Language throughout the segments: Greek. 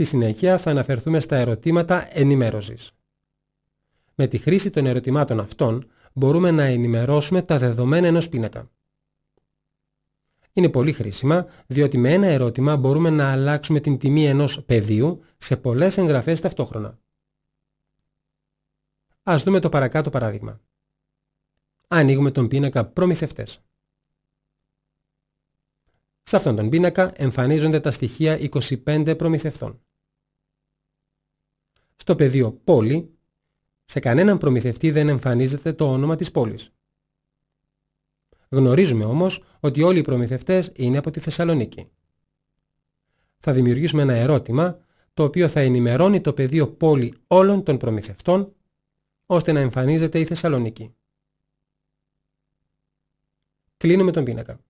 Στη συνέχεια θα αναφερθούμε στα ερωτήματα ενημέρωσης. Με τη χρήση των ερωτημάτων αυτών μπορούμε να ενημερώσουμε τα δεδομένα ενός πίνακα. Είναι πολύ χρήσιμα διότι με ένα ερώτημα μπορούμε να αλλάξουμε την τιμή ενός πεδίου σε πολλές εγγραφές ταυτόχρονα. Ας δούμε το παρακάτω παράδειγμα. Ανοίγουμε τον πίνακα προμηθευτές. Σε αυτόν τον πίνακα εμφανίζονται τα στοιχεία 25 προμηθευτών. Στο πεδίο πόλη, σε κανέναν προμηθευτή δεν εμφανίζεται το όνομα της πόλης. Γνωρίζουμε όμως ότι όλοι οι προμηθευτές είναι από τη Θεσσαλονίκη. Θα δημιουργήσουμε ένα ερώτημα το οποίο θα ενημερώνει το πεδίο πόλη όλων των προμηθευτών ώστε να εμφανίζεται η Θεσσαλονίκη. Κλείνουμε τον πίνακα.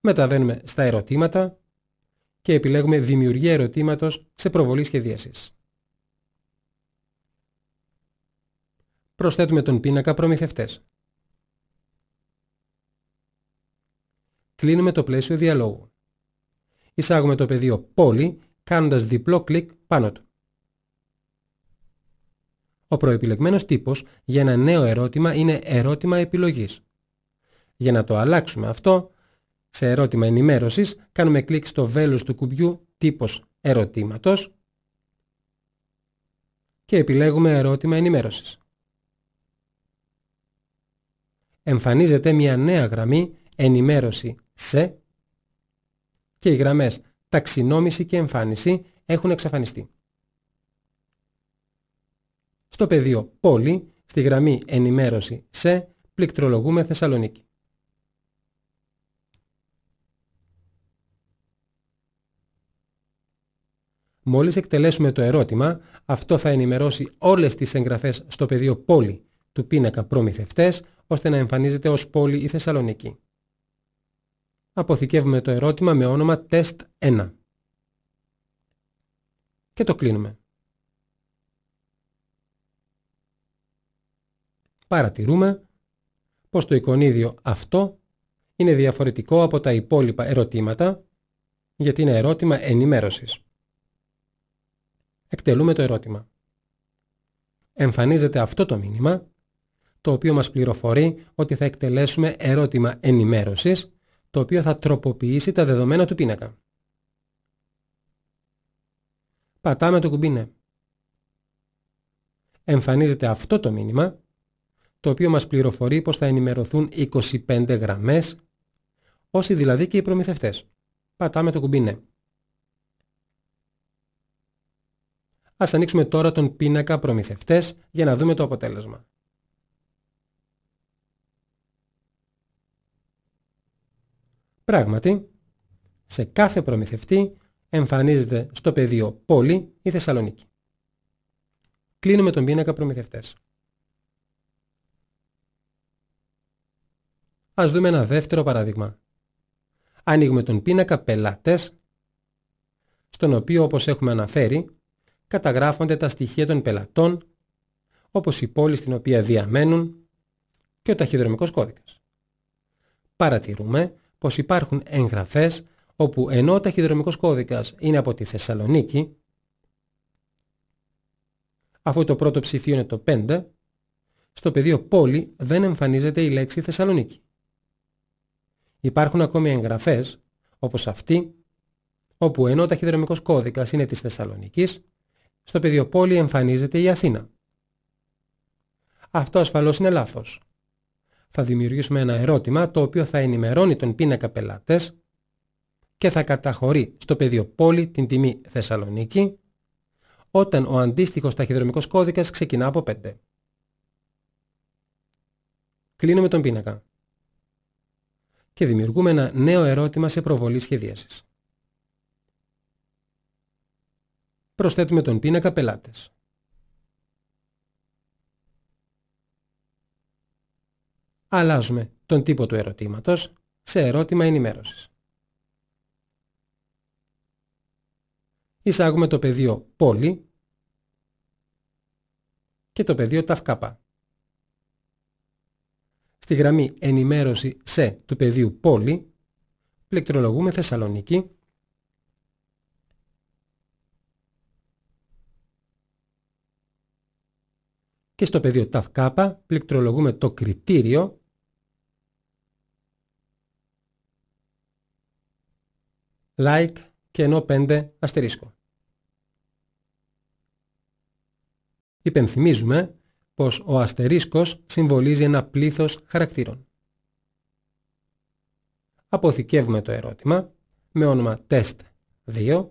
Μεταβαίνουμε στα ερωτήματα και επιλέγουμε δημιουργία ερωτήματος σε προβολή σχεδίασης. Προσθέτουμε τον πίνακα προμηθευτές. Κλείνουμε το πλαίσιο διαλόγου. Εισάγουμε το πεδίο πόλη κάνοντας διπλό κλικ πάνω του. Ο προεπιλεγμένος τύπος για ένα νέο ερώτημα είναι ερώτημα επιλογής. Για να το αλλάξουμε αυτό, σε ερώτημα ενημέρωσης κάνουμε κλικ στο βέλος του κουμπιού τύπος ερωτήματος και επιλέγουμε ερώτημα ενημέρωσης. Εμφανίζεται μια νέα γραμμή ενημέρωση σε και οι γραμμές ταξινόμηση και εμφάνιση έχουν εξαφανιστεί. Στο πεδίο πόλη, στη γραμμή ενημέρωση σε, πληκτρολογούμε Θεσσαλονίκη. Μόλις εκτελέσουμε το ερώτημα, αυτό θα ενημερώσει όλες τις εγγραφές στο πεδίο πόλη του πίνακα προμηθευτές, ώστε να εμφανίζεται ως πόλη η Θεσσαλονίκη. Αποθηκεύουμε το ερώτημα με όνομα Test 1. Και το κλείνουμε. Παρατηρούμε πως το εικονίδιο αυτό είναι διαφορετικό από τα υπόλοιπα ερωτήματα, γιατί είναι ερώτημα ενημέρωσης εκτελούμε το ερώτημα. Εμφανίζεται αυτό το μήνυμα, το οποίο μας πληροφορεί ότι θα εκτελέσουμε ερώτημα ενημέρωσης, το οποίο θα τροποποιήσει τα δεδομένα του πίνακα. Πατάμε το κουμπί ναι. Εμφανίζεται αυτό το μήνυμα, το οποίο μας πληροφορεί πως θα ενημερωθούν 25 γραμμές, όσοι δηλαδή και οι προμηθευτές. Πατάμε το κουμπί ναι. Ας ανοίξουμε τώρα τον πίνακα προμηθευτές για να δούμε το αποτέλεσμα. Πράγματι, σε κάθε προμηθευτή εμφανίζεται στο πεδίο πόλη η Θεσσαλονίκη. Κλείνουμε τον πίνακα προμηθευτές. Ας δούμε ένα δεύτερο παράδειγμα. Ανοίγουμε τον πίνακα πελάτες, στον οποίο όπως έχουμε αναφέρει καταγράφονται τα στοιχεία των πελατών, όπως η πόλη στην οποία διαμένουν και ο ταχυδρομικός κώδικας. Παρατηρούμε πως υπάρχουν εγγραφές όπου ενώ ο ταχυδρομικός κώδικας είναι από τη Θεσσαλονίκη, αφού το πρώτο ψηφίο είναι το 5, στο πεδίο πόλη δεν εμφανίζεται η λέξη Θεσσαλονίκη. Υπάρχουν ακόμη εγγραφές, όπως αυτή, όπου ενώ ο ταχυδρομικός κώδικας είναι της Θεσσαλονίκης, στο πεδίο πόλη εμφανίζεται η Αθήνα. Αυτό ασφαλώς είναι λάθος. Θα δημιουργήσουμε ένα ερώτημα το οποίο θα ενημερώνει τον πίνακα πελάτες και θα καταχωρεί στο πεδίο πόλη την τιμή Θεσσαλονίκη όταν ο αντίστοιχος ταχυδρομικός κώδικας ξεκινά από 5. Κλείνουμε τον πίνακα και δημιουργούμε ένα νέο ερώτημα σε προβολή σχεδίασης. προσθέτουμε τον πίνακα πελάτες. Αλλάζουμε τον τύπο του ερωτήματος σε ερώτημα ενημέρωσης. Εισάγουμε το πεδίο πόλη και το πεδίο ταυκάπα. Στη γραμμή ενημέρωση σε του πεδίου πόλη πληκτρολογούμε Θεσσαλονίκη και στο πεδίο ΤΑΦΚ πληκτρολογούμε το κριτήριο like και ενώ 5 αστερίσκο. Υπενθυμίζουμε πως ο αστερίσκος συμβολίζει ένα πλήθος χαρακτήρων. Αποθηκεύουμε το ερώτημα με όνομα test 2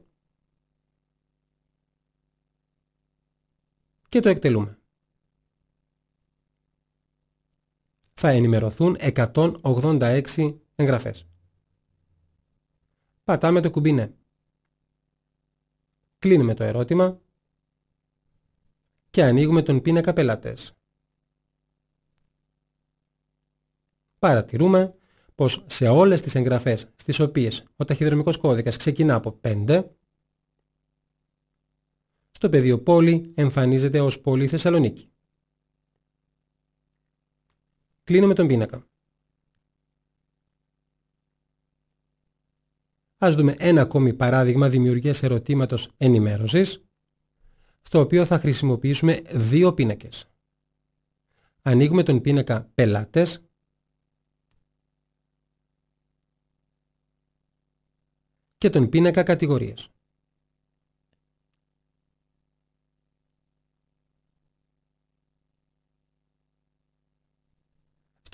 και το εκτελούμε. θα ενημερωθούν 186 εγγραφές. Πατάμε το κουμπί ναι. Κλείνουμε το ερώτημα και ανοίγουμε τον πίνακα πελάτες. Παρατηρούμε πως σε όλες τις εγγραφές στις οποίες ο ταχυδρομικός κώδικας ξεκινά από 5, στο πεδίο πόλη εμφανίζεται ως πόλη Θεσσαλονίκη. Κλείνουμε τον πίνακα. Ας δούμε ένα ακόμη παράδειγμα δημιουργίας ερωτήματος ενημέρωσης, στο οποίο θα χρησιμοποιήσουμε δύο πίνακες. Ανοίγουμε τον πίνακα πελάτες και τον πίνακα κατηγορίες.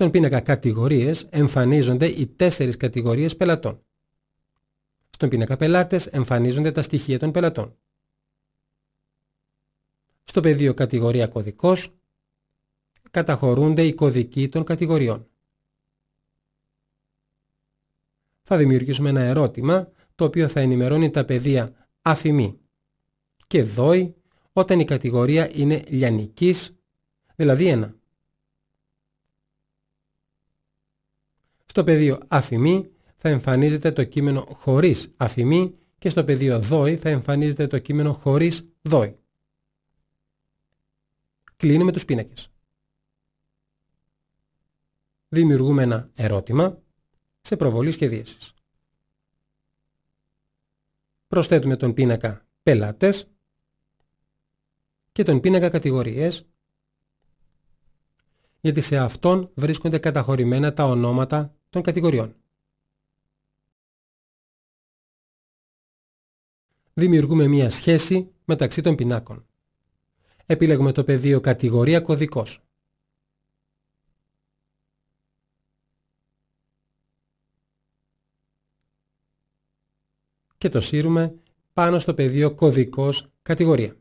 Στον πίνακα κατηγορίες εμφανίζονται οι τέσσερις κατηγορίες πελατών. Στον πίνακα πελάτες εμφανίζονται τα στοιχεία των πελατών. Στο πεδίο κατηγορία κωδικός καταχωρούνται οι κωδικοί των κατηγοριών. Θα δημιουργήσουμε ένα ερώτημα το οποίο θα ενημερώνει τα πεδία αφημή και δόη όταν η κατηγορία είναι λιανικής, δηλαδή 1. Στο πεδίο αφημή θα εμφανίζεται το κείμενο χωρίς αφημή και στο πεδίο δόη θα εμφανίζεται το κείμενο χωρίς δόη. Κλείνουμε τους πίνακες. Δημιουργούμε ένα ερώτημα σε προβολή σχεδίασης. Προσθέτουμε τον πίνακα πελάτες και τον πίνακα κατηγορίες γιατί σε αυτόν βρίσκονται καταχωρημένα τα ονόματα των κατηγοριών. Δημιουργούμε μία σχέση μεταξύ των πινάκων. Επιλέγουμε το πεδίο κατηγορία κωδικός. Και το σύρουμε πάνω στο πεδίο κωδικός κατηγορία.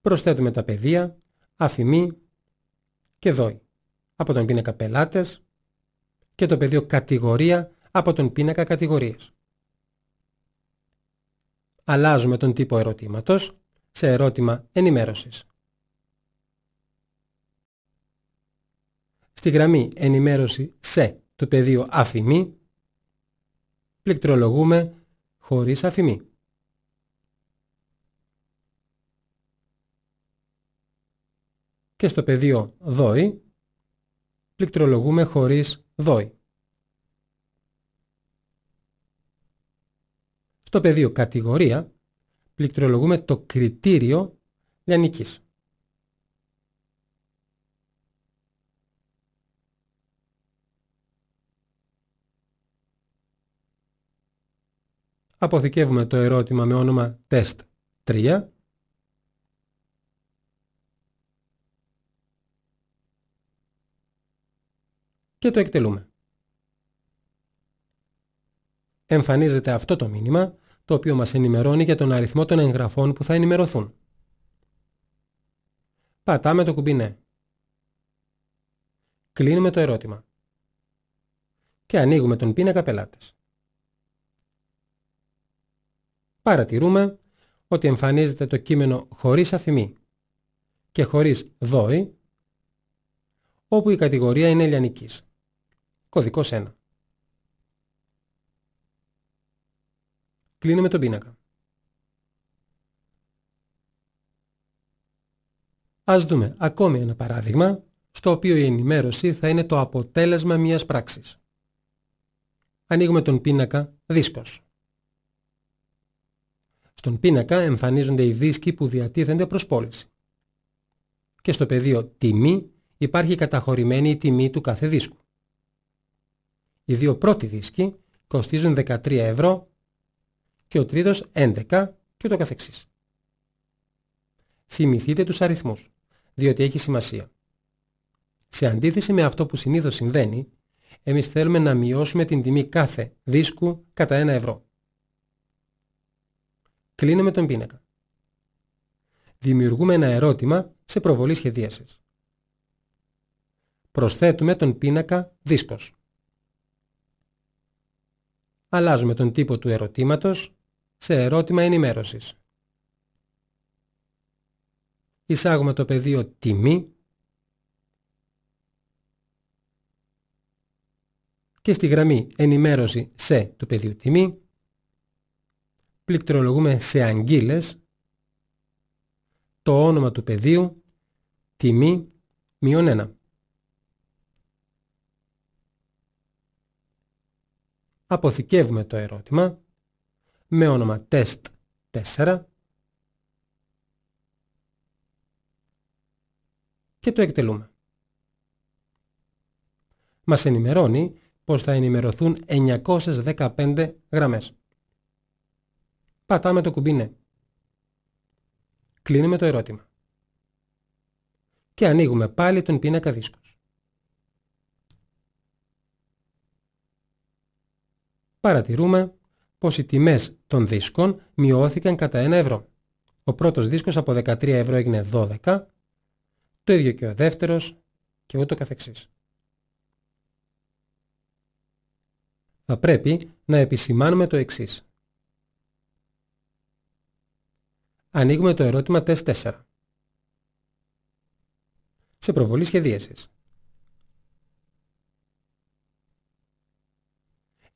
Προσθέτουμε τα πεδία, αφημή και δόη από τον πίνακα πελάτες και το πεδίο κατηγορία από τον πίνακα κατηγορίες. Αλλάζουμε τον τύπο ερωτήματος σε ερώτημα ενημέρωσης. Στη γραμμή ενημέρωση σε το πεδίο αφημή πληκτρολογούμε χωρίς αφημί. Και στο πεδίο δόη πληκτρολογούμε χωρίς δόη. Στο πεδίο κατηγορία πληκτρολογούμε το κριτήριο λιανικής. Αποθηκεύουμε το ερώτημα με όνομα τεστ 3 και το εκτελούμε. Εμφανίζεται αυτό το μήνυμα, το οποίο μας ενημερώνει για τον αριθμό των εγγραφών που θα ενημερωθούν. Πατάμε το κουμπί ναι. Κλείνουμε το ερώτημα. Και ανοίγουμε τον πίνακα πελάτες. Παρατηρούμε ότι εμφανίζεται το κείμενο χωρίς αφημή και χωρίς δόη, όπου η κατηγορία είναι ελληνικής κωδικός 1. Κλείνουμε τον πίνακα. Ας δούμε ακόμη ένα παράδειγμα, στο οποίο η ενημέρωση θα είναι το αποτέλεσμα μιας πράξης. Ανοίγουμε τον πίνακα δίσκος. Στον πίνακα εμφανίζονται οι δίσκοι που διατίθενται προς πώληση. Και στο πεδίο τιμή υπάρχει καταχωρημένη η τιμή του κάθε δίσκου. Οι δύο πρώτοι δίσκοι κοστίζουν 13 ευρώ και ο τρίτος 11 και το καθεξής. Θυμηθείτε τους αριθμούς, διότι έχει σημασία. Σε αντίθεση με αυτό που συνήθως συμβαίνει, εμείς θέλουμε να μειώσουμε την τιμή κάθε δίσκου κατά 1 ευρώ. Κλείνουμε τον πίνακα. Δημιουργούμε ένα ερώτημα σε προβολή σχεδίασης. Προσθέτουμε τον πίνακα δίσκος αλλάζουμε τον τύπο του ερωτήματος σε ερώτημα ενημέρωσης. Εισάγουμε το πεδίο τιμή και στη γραμμή ενημέρωση σε του πεδίου τιμή πληκτρολογούμε σε αγγίλες το όνομα του πεδίου τιμή μείον 1. αποθηκεύουμε το ερώτημα με όνομα test 4 και το εκτελούμε. Μας ενημερώνει πως θα ενημερωθούν 915 γραμμές. Πατάμε το κουμπί ναι. Κλείνουμε το ερώτημα. Και ανοίγουμε πάλι τον πίνακα δίσκος. παρατηρούμε πως οι τιμές των δίσκων μειώθηκαν κατά 1 ευρώ. Ο πρώτος δίσκος από 13 ευρώ έγινε 12, το ίδιο και ο δεύτερος και ούτω καθεξής. Θα πρέπει να επισημάνουμε το εξής. Ανοίγουμε το ερώτημα τεστ 4. Σε προβολή σχεδίασης.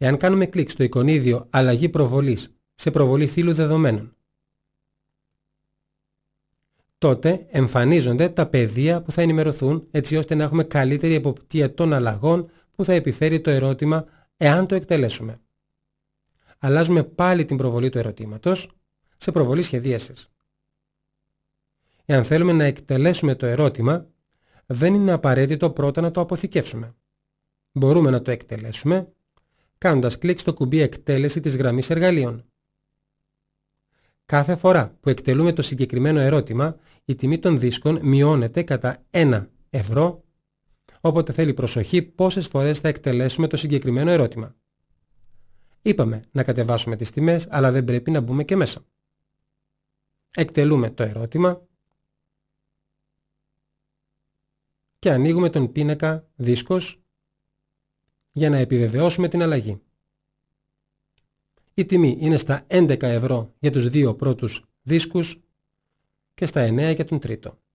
εάν κάνουμε κλικ στο εικονίδιο «Αλλαγή προβολής» σε προβολή φύλου δεδομένων. Τότε εμφανίζονται τα πεδία που θα ενημερωθούν έτσι ώστε να έχουμε καλύτερη εποπτεία των αλλαγών που θα επιφέρει το ερώτημα εάν το εκτελέσουμε. Αλλάζουμε πάλι την προβολή του ερωτήματος σε προβολή σχεδίασης. Εάν θέλουμε να εκτελέσουμε το ερώτημα, δεν είναι απαραίτητο πρώτα να το αποθηκεύσουμε. Μπορούμε να το εκτελέσουμε κάνοντας κλικ στο κουμπί «Εκτέλεση της γραμμής εργαλείων». Κάθε φορά που εκτελούμε το συγκεκριμένο ερώτημα, η τιμή των δίσκων μειώνεται κατά 1 ευρώ, όποτε θέλει προσοχή πόσες φορές θα εκτελέσουμε το συγκεκριμένο ερώτημα. Είπαμε να κατεβάσουμε τις τιμές, αλλά δεν πρέπει να μπούμε και μέσα. Εκτελούμε το ερώτημα και ανοίγουμε τον πίνακα δίσκος για να επιβεβαιώσουμε την αλλαγή. Η τιμή είναι στα 11 ευρώ για τους δύο πρώτους δίσκους και στα 9 για τον τρίτο.